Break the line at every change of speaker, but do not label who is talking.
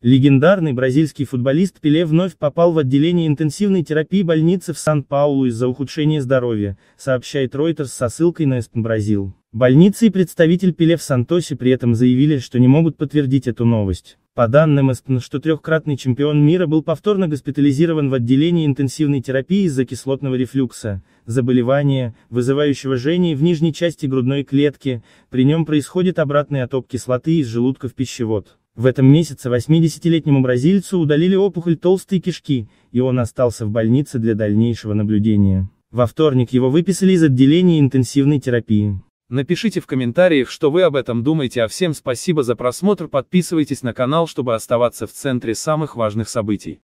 Легендарный бразильский футболист Пеле вновь попал в отделение интенсивной терапии больницы в Сан-Паулу из-за ухудшения здоровья, сообщает Reuters со ссылкой на Эспен Бразил. Больница и представитель Пеле в Сантосе при этом заявили, что не могут подтвердить эту новость. По данным Эспен, что трехкратный чемпион мира был повторно госпитализирован в отделении интенсивной терапии из-за кислотного рефлюкса, заболевания, вызывающего жжение в нижней части грудной клетки, при нем происходит обратный отток кислоты из желудка в пищевод. В этом месяце 80-летнему бразильцу удалили опухоль толстой кишки, и он остался в больнице для дальнейшего наблюдения. Во вторник его выписали из отделения интенсивной терапии. Напишите
в комментариях, что вы об этом думаете, а всем спасибо за просмотр, подписывайтесь на канал, чтобы оставаться в центре самых важных событий.